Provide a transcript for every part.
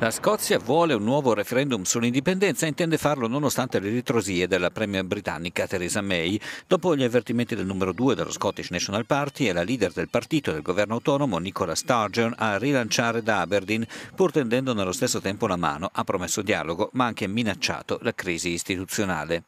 La Scozia vuole un nuovo referendum sull'indipendenza e intende farlo nonostante le ritrosie della premier britannica Theresa May, dopo gli avvertimenti del numero due dello Scottish National Party e la leader del partito e del governo autonomo Nicola Sturgeon a rilanciare da Aberdeen, pur tendendo nello stesso tempo la mano, ha promesso dialogo, ma ha anche minacciato la crisi istituzionale.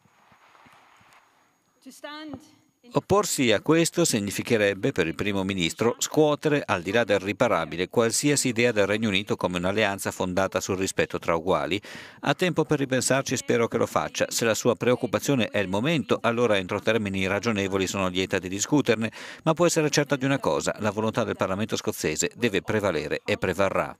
Opporsi a questo significherebbe per il primo ministro scuotere al di là del riparabile qualsiasi idea del Regno Unito come un'alleanza fondata sul rispetto tra uguali. Ha tempo per ripensarci, spero che lo faccia. Se la sua preoccupazione è il momento, allora entro termini ragionevoli sono lieta di discuterne, ma può essere certa di una cosa, la volontà del Parlamento scozzese deve prevalere e prevarrà.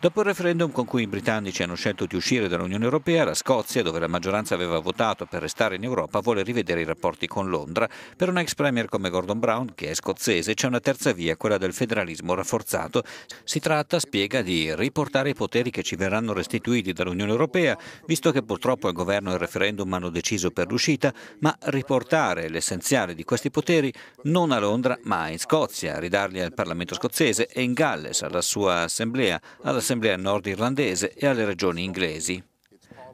Dopo il referendum con cui i britannici hanno scelto di uscire dall'Unione Europea, la Scozia, dove la maggioranza aveva votato per restare in Europa, vuole rivedere i rapporti con Londra. Per un ex premier come Gordon Brown, che è scozzese, c'è una terza via, quella del federalismo rafforzato. Si tratta, spiega, di riportare i poteri che ci verranno restituiti dall'Unione Europea, visto che purtroppo il governo e il referendum hanno deciso per l'uscita, ma riportare l'essenziale di questi poteri non a Londra, ma in Scozia, ridarli al Parlamento scozzese e in Galles, alla sua assemblea, alla all'Assemblea nordirlandese e alle regioni inglesi.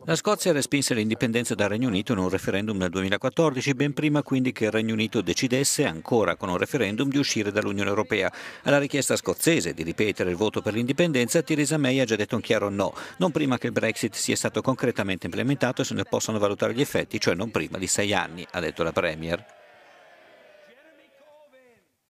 La Scozia respinse l'indipendenza dal Regno Unito in un referendum nel 2014, ben prima quindi che il Regno Unito decidesse ancora con un referendum di uscire dall'Unione Europea. Alla richiesta scozzese di ripetere il voto per l'indipendenza, Theresa May ha già detto un chiaro no, non prima che il Brexit sia stato concretamente implementato e se ne possano valutare gli effetti, cioè non prima di sei anni, ha detto la Premier.